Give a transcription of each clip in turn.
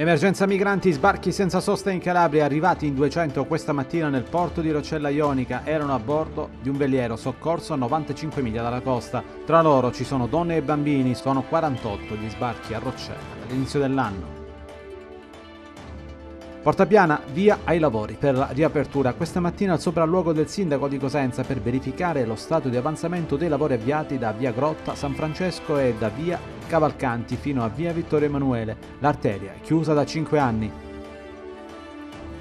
Emergenza migranti, sbarchi senza sosta in Calabria, arrivati in 200 questa mattina nel porto di Rocella Ionica, erano a bordo di un veliero soccorso a 95 miglia dalla costa. Tra loro ci sono donne e bambini, sono 48 gli sbarchi a Rocella dall'inizio dell'anno. Portapiana via ai lavori per la riapertura. Questa mattina al sopralluogo del sindaco di Cosenza per verificare lo stato di avanzamento dei lavori avviati da via Grotta, San Francesco e da via Cavalcanti fino a via Vittorio Emanuele, l'arteria chiusa da 5 anni.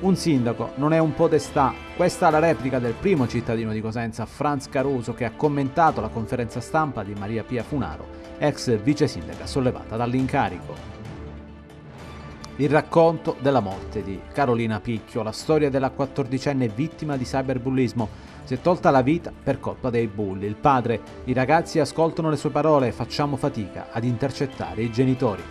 Un sindaco non è un podestà. Questa è la replica del primo cittadino di Cosenza, Franz Caruso, che ha commentato la conferenza stampa di Maria Pia Funaro, ex vice sindaca sollevata dall'incarico il racconto della morte di Carolina Picchio, la storia della 14enne vittima di cyberbullismo. Si è tolta la vita per colpa dei bulli. Il padre, i ragazzi ascoltano le sue parole e facciamo fatica ad intercettare i genitori.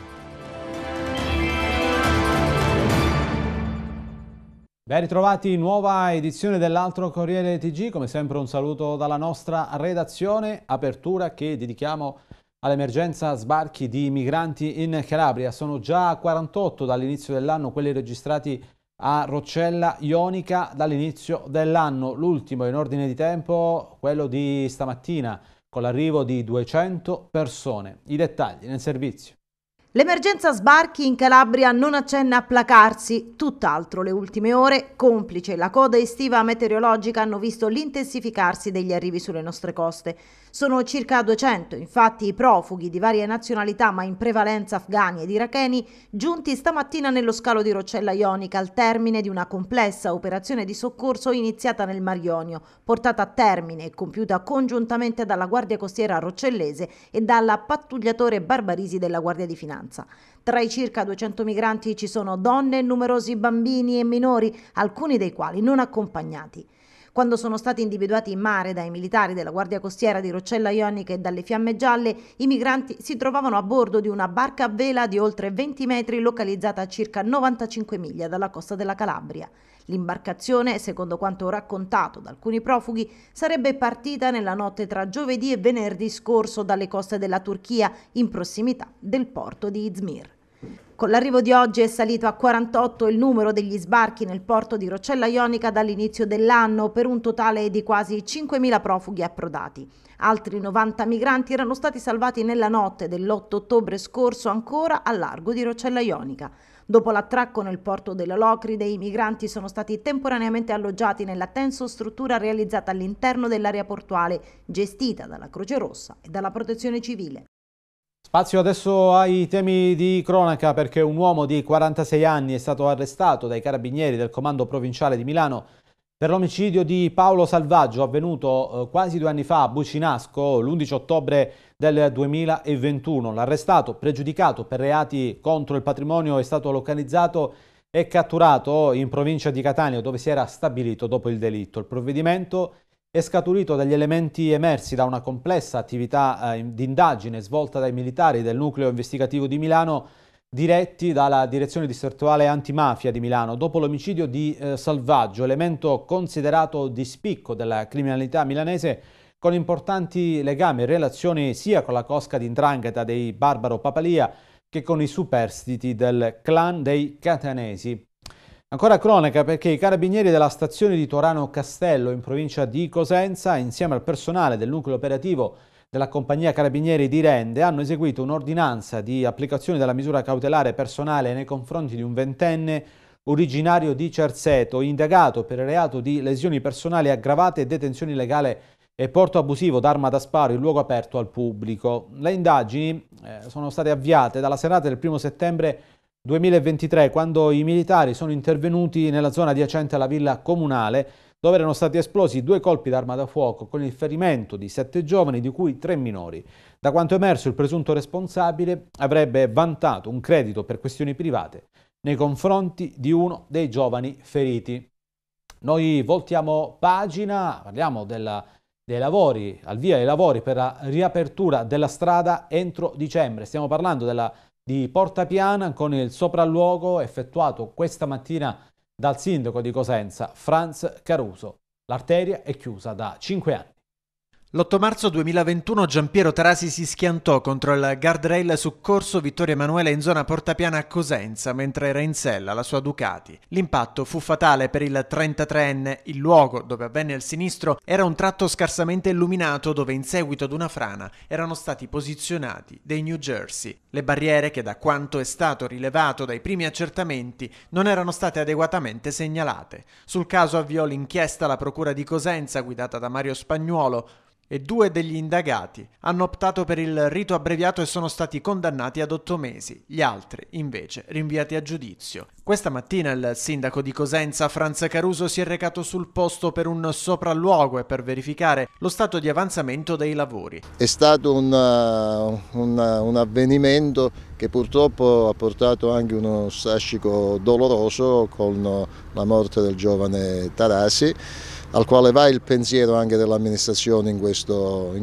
Ben ritrovati, nuova edizione dell'altro Corriere TG, come sempre un saluto dalla nostra redazione, apertura che dedichiamo All'emergenza sbarchi di migranti in Calabria sono già 48 dall'inizio dell'anno quelli registrati a Roccella Ionica dall'inizio dell'anno. L'ultimo in ordine di tempo, quello di stamattina, con l'arrivo di 200 persone. I dettagli nel servizio. L'emergenza sbarchi in Calabria non accenna a placarsi, tutt'altro le ultime ore, complice la coda estiva meteorologica, hanno visto l'intensificarsi degli arrivi sulle nostre coste. Sono circa 200, infatti, i profughi di varie nazionalità, ma in prevalenza afghani ed iracheni, giunti stamattina nello scalo di Roccella Ionica al termine di una complessa operazione di soccorso iniziata nel Mar Ionio, portata a termine e compiuta congiuntamente dalla Guardia Costiera Roccellese e dalla pattugliatore Barbarisi della Guardia di Finanza. Tra i circa 200 migranti ci sono donne, numerosi bambini e minori, alcuni dei quali non accompagnati. Quando sono stati individuati in mare dai militari della Guardia Costiera di Roccella Ionica e dalle Fiamme Gialle, i migranti si trovavano a bordo di una barca a vela di oltre 20 metri localizzata a circa 95 miglia dalla costa della Calabria. L'imbarcazione, secondo quanto raccontato da alcuni profughi, sarebbe partita nella notte tra giovedì e venerdì scorso dalle coste della Turchia in prossimità del porto di Izmir. Con l'arrivo di oggi è salito a 48 il numero degli sbarchi nel porto di Rocella Ionica dall'inizio dell'anno per un totale di quasi 5.000 profughi approdati. Altri 90 migranti erano stati salvati nella notte dell'8 ottobre scorso ancora a largo di Rocella Ionica. Dopo l'attracco nel porto della Locride, i migranti sono stati temporaneamente alloggiati nella tenso struttura realizzata all'interno dell'area portuale, gestita dalla Croce Rossa e dalla Protezione Civile. Spazio adesso ai temi di cronaca perché un uomo di 46 anni è stato arrestato dai carabinieri del comando provinciale di Milano per l'omicidio di Paolo Salvaggio avvenuto eh, quasi due anni fa a Bucinasco l'11 ottobre del 2021. L'arrestato, pregiudicato per reati contro il patrimonio, è stato localizzato e catturato in provincia di Catania dove si era stabilito dopo il delitto. Il provvedimento è è scaturito dagli elementi emersi da una complessa attività eh, di indagine svolta dai militari del nucleo investigativo di Milano diretti dalla direzione distrettuale antimafia di Milano dopo l'omicidio di eh, Salvaggio, elemento considerato di spicco della criminalità milanese con importanti legami e relazioni sia con la cosca di Ndrangheta dei Barbaro Papalia che con i superstiti del clan dei Catanesi. Ancora cronaca perché i carabinieri della stazione di Torano Castello in provincia di Cosenza insieme al personale del nucleo operativo della compagnia carabinieri di Rende hanno eseguito un'ordinanza di applicazione della misura cautelare personale nei confronti di un ventenne originario di Cerzeto indagato per il reato di lesioni personali aggravate e detenzione illegale e porto abusivo d'arma da sparo in luogo aperto al pubblico. Le indagini eh, sono state avviate dalla serata del 1 settembre 2023 quando i militari sono intervenuti nella zona adiacente alla villa comunale dove erano stati esplosi due colpi d'arma da fuoco con il ferimento di sette giovani di cui tre minori. Da quanto emerso il presunto responsabile avrebbe vantato un credito per questioni private nei confronti di uno dei giovani feriti. Noi voltiamo pagina, parliamo della dei lavori, al via dei lavori per la riapertura della strada entro dicembre. Stiamo parlando della di Porta Piana con il sopralluogo effettuato questa mattina dal sindaco di Cosenza, Franz Caruso. L'arteria è chiusa da 5 anni. L'8 marzo 2021 Giampiero Tarasi si schiantò contro il guardrail su Corso Vittorio Emanuele in zona Portapiana a Cosenza mentre era in sella la sua Ducati. L'impatto fu fatale per il 33enne. Il luogo dove avvenne il sinistro era un tratto scarsamente illuminato dove in seguito ad una frana erano stati posizionati dei New Jersey. Le barriere che da quanto è stato rilevato dai primi accertamenti non erano state adeguatamente segnalate. Sul caso avviò l'inchiesta la Procura di Cosenza guidata da Mario Spagnuolo e due degli indagati hanno optato per il rito abbreviato e sono stati condannati ad otto mesi, gli altri invece rinviati a giudizio. Questa mattina il sindaco di Cosenza, Franz Caruso, si è recato sul posto per un sopralluogo e per verificare lo stato di avanzamento dei lavori. È stato un, uh, un, uh, un avvenimento che purtroppo ha portato anche uno strascico doloroso con la morte del giovane Tarasi al quale va il pensiero anche dell'amministrazione in, in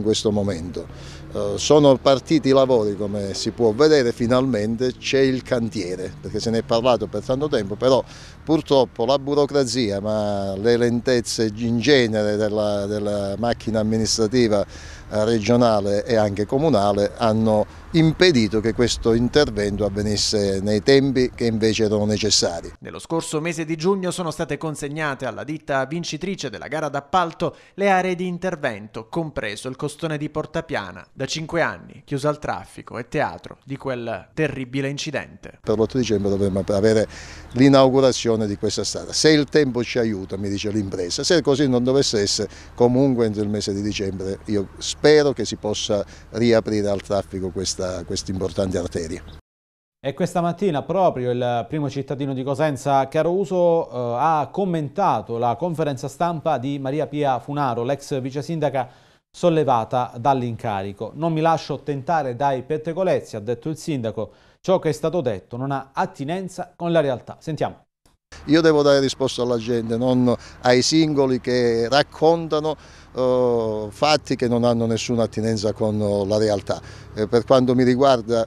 questo, momento. Eh, sono partiti i lavori come si può vedere finalmente c'è il cantiere perché se ne è parlato per tanto tempo però purtroppo la burocrazia ma le lentezze in genere della, della macchina amministrativa eh, regionale e anche comunale hanno impedito che questo intervento avvenisse nei tempi che invece erano necessari. Nello scorso mese di giugno sono state consegnate alla ditta vincitrice della gara d'appalto le aree di intervento, compreso il costone di Portapiana, da cinque anni chiuso al traffico e teatro di quel terribile incidente. Per l'8 dicembre dovremmo avere l'inaugurazione di questa strada. Se il tempo ci aiuta, mi dice l'impresa, se così non dovesse essere, comunque entro il mese di dicembre io spero che si possa riaprire al traffico questa questa quest importante arteria. E questa mattina proprio il primo cittadino di Cosenza, Caruso, eh, ha commentato la conferenza stampa di Maria Pia Funaro, l'ex vice sindaca sollevata dall'incarico. Non mi lascio tentare dai pettegolezzi, ha detto il sindaco. Ciò che è stato detto non ha attinenza con la realtà. Sentiamo. Io devo dare risposta alla gente, non ai singoli che raccontano eh, fatti che non hanno nessuna attinenza con la realtà. Eh, per quanto mi riguarda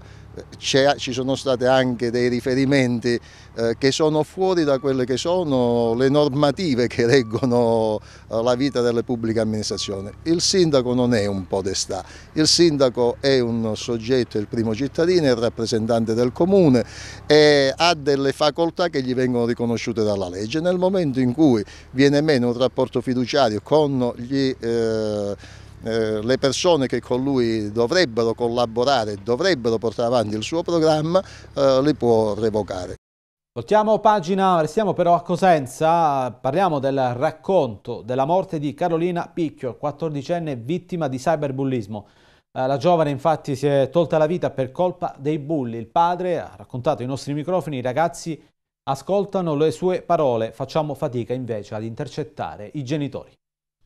ci sono stati anche dei riferimenti eh, che sono fuori da quelle che sono le normative che reggono eh, la vita delle pubbliche amministrazioni. Il sindaco non è un podestà, il sindaco è un soggetto, il primo cittadino, è il rappresentante del comune e ha delle facoltà che gli vengono riconosciute dalla legge. Nel momento in cui viene meno un rapporto fiduciario con gli... Eh, eh, le persone che con lui dovrebbero collaborare, dovrebbero portare avanti il suo programma, eh, le può revocare. Voltiamo pagina, restiamo però a Cosenza, parliamo del racconto della morte di Carolina Picchio, 14enne vittima di cyberbullismo. Eh, la giovane infatti si è tolta la vita per colpa dei bulli. Il padre ha raccontato ai nostri microfoni, i ragazzi ascoltano le sue parole, facciamo fatica invece ad intercettare i genitori.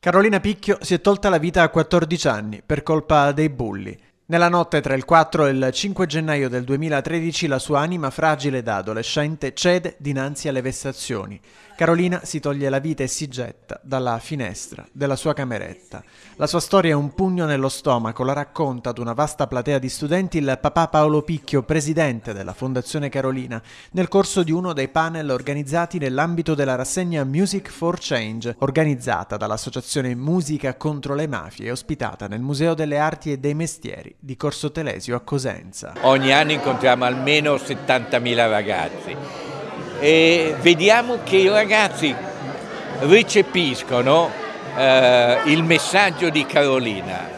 Carolina Picchio si è tolta la vita a 14 anni per colpa dei bulli. Nella notte tra il 4 e il 5 gennaio del 2013 la sua anima fragile da adolescente cede dinanzi alle vessazioni. Carolina si toglie la vita e si getta dalla finestra della sua cameretta. La sua storia è un pugno nello stomaco, la racconta ad una vasta platea di studenti il papà Paolo Picchio, presidente della Fondazione Carolina, nel corso di uno dei panel organizzati nell'ambito della rassegna Music for Change, organizzata dall'Associazione Musica contro le Mafie e ospitata nel Museo delle Arti e dei Mestieri di Corso Telesio a Cosenza. Ogni anno incontriamo almeno 70.000 ragazzi e vediamo che i ragazzi recepiscono eh, il messaggio di Carolina.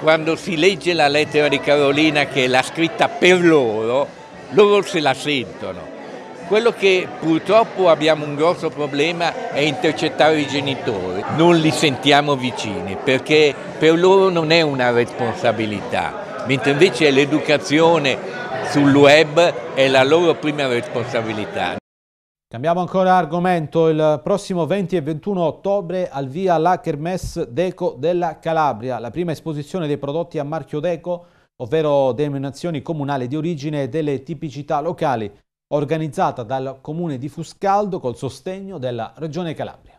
Quando si legge la lettera di Carolina che è la scritta per loro, loro se la sentono quello che purtroppo abbiamo un grosso problema è intercettare i genitori, non li sentiamo vicini perché per loro non è una responsabilità, mentre invece l'educazione sul web è la loro prima responsabilità. Cambiamo ancora argomento, il prossimo 20 e 21 ottobre al via la Kermesse Deco della Calabria, la prima esposizione dei prodotti a marchio Deco, ovvero denominazioni comunali di origine e delle tipicità locali organizzata dal comune di Fuscaldo col sostegno della Regione Calabria.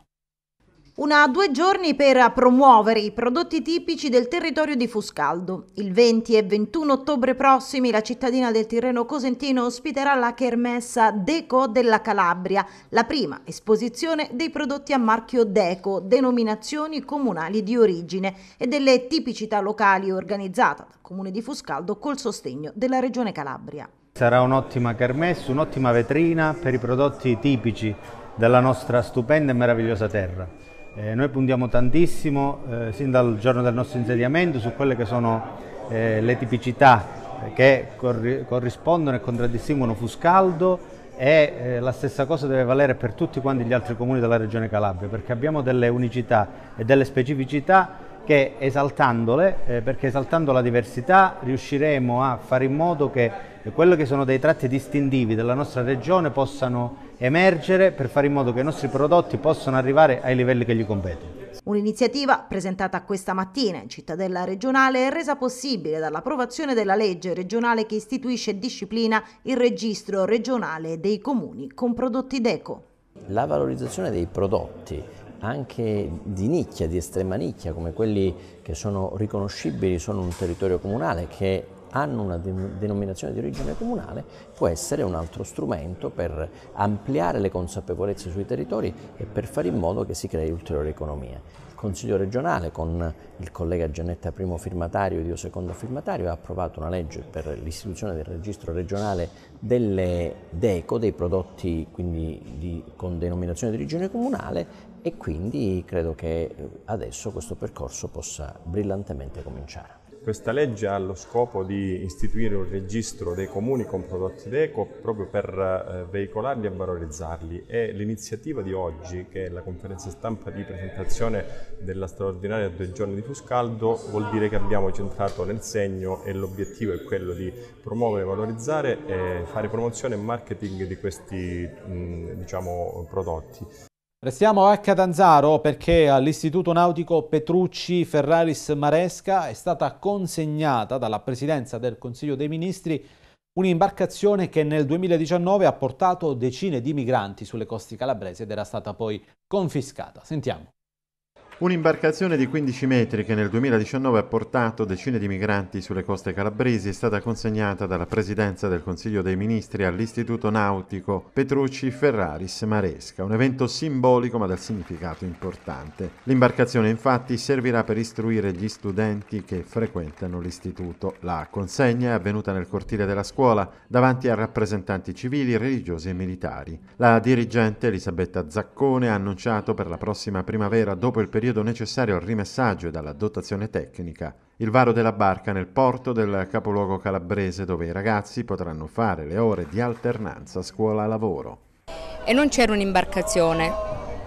Una a due giorni per promuovere i prodotti tipici del territorio di Fuscaldo. Il 20 e 21 ottobre prossimi la cittadina del Tirreno Cosentino ospiterà la Kermessa Deco della Calabria, la prima esposizione dei prodotti a marchio Deco, denominazioni comunali di origine e delle tipicità locali organizzata dal Comune di Fuscaldo col sostegno della Regione Calabria. Sarà un'ottima kermesse, un'ottima vetrina per i prodotti tipici della nostra stupenda e meravigliosa terra. Eh, noi puntiamo tantissimo, eh, sin dal giorno del nostro insediamento, su quelle che sono eh, le tipicità eh, che corri corrispondono e contraddistinguono Fuscaldo e eh, la stessa cosa deve valere per tutti quanti gli altri comuni della regione Calabria perché abbiamo delle unicità e delle specificità che esaltandole, eh, perché esaltando la diversità riusciremo a fare in modo che quelli che sono dei tratti distintivi della nostra regione possano emergere per fare in modo che i nostri prodotti possano arrivare ai livelli che gli competono. Un'iniziativa presentata questa mattina in cittadella regionale è resa possibile dall'approvazione della legge regionale che istituisce e disciplina il registro regionale dei comuni con prodotti d'eco. La valorizzazione dei prodotti anche di nicchia, di estrema nicchia, come quelli che sono riconoscibili sono un territorio comunale che hanno una denominazione di origine comunale può essere un altro strumento per ampliare le consapevolezze sui territori e per fare in modo che si crei ulteriore economia. Il Consiglio regionale con il collega Giannetta primo firmatario ed io secondo firmatario ha approvato una legge per l'istituzione del registro regionale delle DECO, dei prodotti quindi di, con denominazione di origine comunale e quindi credo che eh, adesso questo percorso possa brillantemente cominciare. Questa legge ha lo scopo di istituire un registro dei comuni con prodotti d'eco proprio per eh, veicolarli e valorizzarli e l'iniziativa di oggi, che è la conferenza stampa di presentazione della straordinaria due giorni di Fuscaldo, vuol dire che abbiamo centrato nel segno e l'obiettivo è quello di promuovere, valorizzare e fare promozione e marketing di questi mh, diciamo, prodotti. Restiamo a Catanzaro perché all'Istituto Nautico Petrucci Ferraris Maresca è stata consegnata dalla Presidenza del Consiglio dei Ministri un'imbarcazione che nel 2019 ha portato decine di migranti sulle coste calabresi ed era stata poi confiscata. Sentiamo. Un'imbarcazione di 15 metri che nel 2019 ha portato decine di migranti sulle coste calabresi è stata consegnata dalla Presidenza del Consiglio dei Ministri all'Istituto Nautico Petrucci Ferraris Maresca, un evento simbolico ma dal significato importante. L'imbarcazione infatti servirà per istruire gli studenti che frequentano l'istituto. La consegna è avvenuta nel cortile della scuola davanti a rappresentanti civili, religiosi e militari. La dirigente Elisabetta Zaccone ha annunciato per la prossima primavera dopo il periodo periodo necessario al rimessaggio e alla dotazione tecnica, il varo della barca nel porto del capoluogo calabrese dove i ragazzi potranno fare le ore di alternanza scuola-lavoro. E non c'era un'imbarcazione.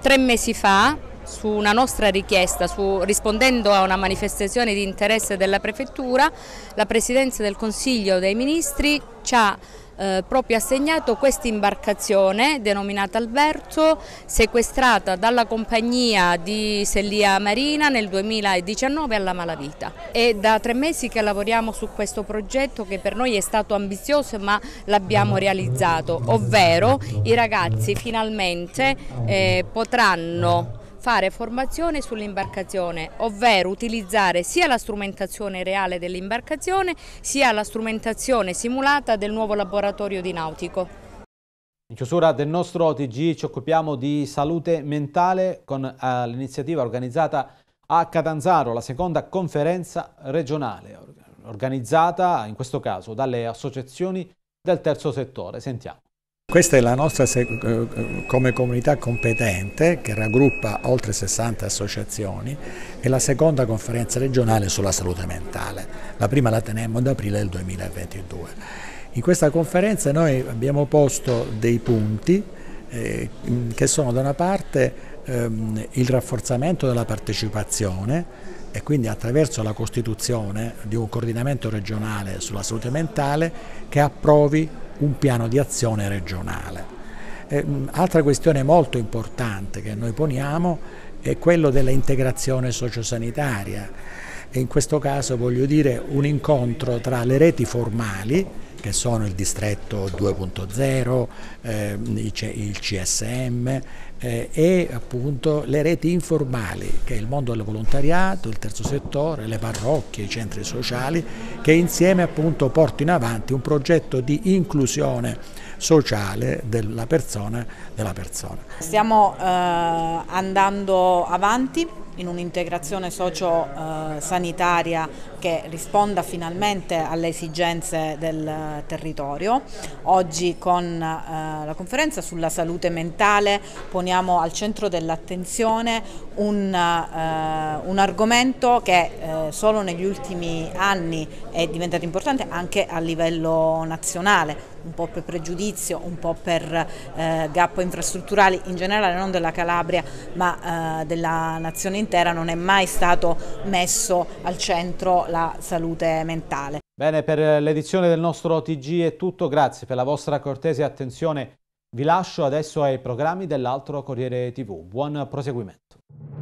Tre mesi fa, su una nostra richiesta, su, rispondendo a una manifestazione di interesse della Prefettura, la Presidenza del Consiglio dei Ministri ci ha eh, proprio assegnato questa imbarcazione denominata Alberto, sequestrata dalla compagnia di Sellia Marina nel 2019 alla Malavita. È da tre mesi che lavoriamo su questo progetto che per noi è stato ambizioso ma l'abbiamo realizzato, ovvero i ragazzi finalmente eh, potranno fare formazione sull'imbarcazione, ovvero utilizzare sia la strumentazione reale dell'imbarcazione sia la strumentazione simulata del nuovo laboratorio di nautico. In chiusura del nostro TG ci occupiamo di salute mentale con uh, l'iniziativa organizzata a Catanzaro, la seconda conferenza regionale, organizzata in questo caso dalle associazioni del terzo settore. Sentiamo. Questa è la nostra eh, come comunità competente che raggruppa oltre 60 associazioni e la seconda conferenza regionale sulla salute mentale. La prima la tenemmo ad aprile del 2022. In questa conferenza noi abbiamo posto dei punti eh, che sono da una parte ehm, il rafforzamento della partecipazione e quindi attraverso la costituzione di un coordinamento regionale sulla salute mentale che approvi un piano di azione regionale. Eh, altra questione molto importante che noi poniamo è quella dell'integrazione sociosanitaria e in questo caso voglio dire un incontro tra le reti formali che sono il distretto 2.0, eh, il CSM eh, e appunto le reti informali che è il mondo del volontariato, il terzo settore, le parrocchie, i centri sociali che insieme appunto portino avanti un progetto di inclusione sociale della persona. Della persona. Stiamo eh, andando avanti in un'integrazione socio-sanitaria eh, che risponda finalmente alle esigenze del eh, territorio. Oggi con eh, la conferenza sulla salute mentale poniamo al centro dell'attenzione un, eh, un, argomento che eh, solo negli ultimi anni è diventato importante anche a livello nazionale, un po' per pregiudizio, un po' per eh, gap infrastrutturali in generale non della Calabria ma eh, della nazione intera non è mai stato messo al centro la salute mentale. Bene, per l'edizione del nostro TG è tutto, grazie per la vostra cortese attenzione. Vi lascio adesso ai programmi dell'altro Corriere TV. Buon proseguimento.